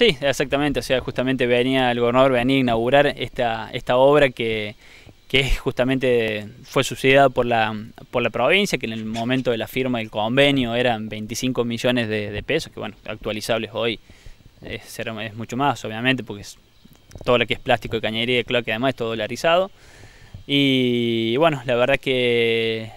Sí, exactamente. O sea, justamente venía el gobernador venía a inaugurar esta, esta obra que, justamente fue subsidiada por la, por la provincia, que en el momento de la firma del convenio eran 25 millones de, pesos, que bueno, actualizables hoy eh, es, mucho más, obviamente, porque todo lo que es plástico y cañería y cloaca, además es todo dolarizado. Y bueno, la verdad que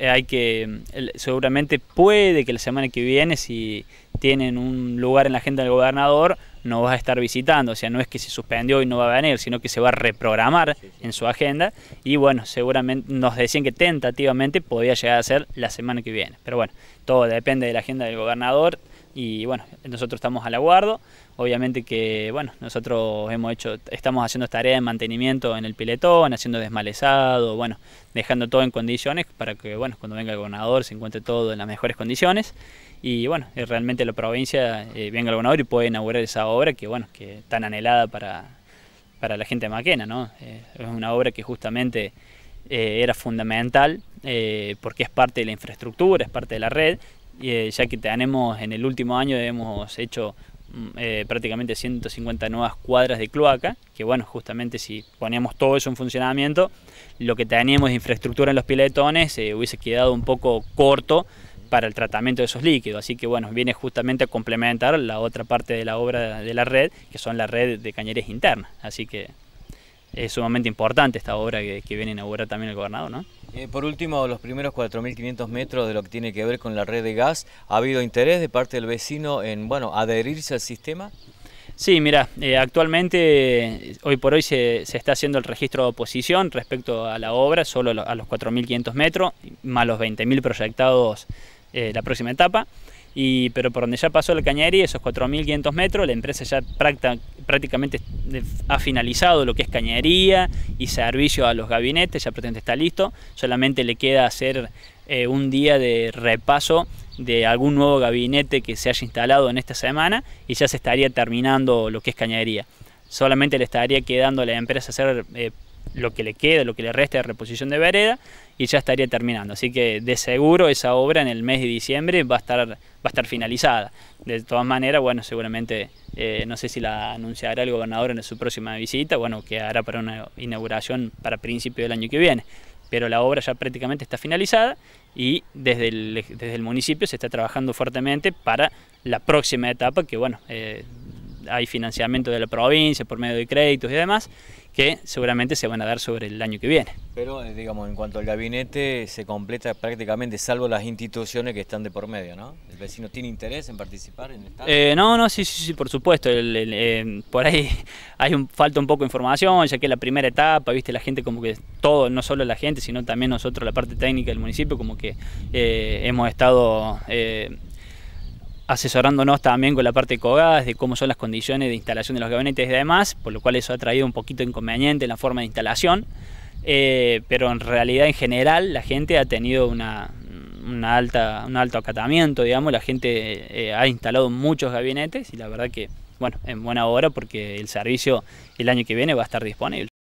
hay que, seguramente puede que la semana que viene, si tienen un lugar en la agenda del gobernador, no va a estar visitando. O sea, no es que se suspendió y no va a venir, sino que se va a reprogramar en su agenda. Y bueno, seguramente nos decían que tentativamente podía llegar a ser la semana que viene. Pero bueno, todo depende de la agenda del gobernador y bueno, nosotros estamos al aguardo. Obviamente que, bueno, nosotros hemos hecho, estamos haciendo tarea de mantenimiento en el piletón, haciendo desmalezado, bueno, dejando todo en condiciones para que, bueno, cuando venga el gobernador se encuentre todo en las mejores condiciones. Y bueno, realmente la provincia eh, venga el gobernador y puede inaugurar esa obra que, bueno, que tan anhelada para, para la gente de Maquena, ¿no? Eh, es una obra que justamente eh, era fundamental porque es parte de la infraestructura, es parte de la red eh, ya que tenemos en el último año hemos hecho mm, eh, prácticamente 150 nuevas cuadras de cloaca, que bueno, justamente si poníamos todo eso en funcionamiento, lo que teníamos de infraestructura en los piletones eh, hubiese quedado un poco corto para el tratamiento de esos líquidos, así que bueno, viene justamente a complementar la otra parte de la obra de la red, que son la red de cañerías internas, así que es sumamente importante esta obra que, viene a inaugurar también el gobernador, eh, por último, los primeros 4.500 metros de lo que tiene que ver con la red de gas, ¿ha habido interés de parte del vecino en, bueno, adherirse al sistema? Sí, mira, eh, actualmente, eh, hoy por hoy se, está haciendo el registro de oposición respecto a la obra, solo a los 4.500 metros, más los 20.000 proyectados la próxima etapa pero por donde ya pasó la Cañari, esos 4.500 metros, la empresa ya prácticamente ha finalizado lo que es cañería y servicio a los gabinetes, ya prácticamente está listo, solamente le queda hacer eh, un día de repaso de algún nuevo gabinete que se haya instalado en esta semana y ya se estaría terminando lo que es cañería. Solamente le estaría quedando a la empresa hacer eh, lo que le queda, lo que le resta de reposición de vereda y ya estaría terminando. Así que de seguro esa obra en el mes de diciembre va a estar, va a estar finalizada. De todas maneras, bueno, seguramente, eh, no sé si la anunciará el gobernador en su próxima visita, bueno, que hará para una inauguración para principio del año que viene. Pero la obra ya prácticamente está finalizada y desde el, desde el municipio se está trabajando fuertemente para la próxima etapa que, bueno, eh, hay financiamiento de la provincia por medio de créditos y demás, que seguramente se van a dar sobre el año que viene. Pero, eh, digamos, en cuanto al gabinete, se completa prácticamente, salvo las instituciones que están de por medio, ¿no? ¿El vecino tiene interés en participar en el Eh, no, no, sí, sí, sí, por supuesto. Eh, por ahí hay un, falta un poco de información, ya que la primera etapa, viste, la gente como que todo, no solo la gente, sino también nosotros, la parte técnica del municipio, como que eh, hemos estado asesorándonos también con la parte de de cómo son las condiciones de instalación de los gabinetes y demás, por lo cual eso ha traído un poquito de inconveniente en la forma de instalación, eh, pero en realidad en general la gente ha tenido una, alta, un alto acatamiento, digamos, la gente eh, ha instalado muchos gabinetes y la verdad que, bueno, en buena hora porque el servicio el año que viene va a estar disponible.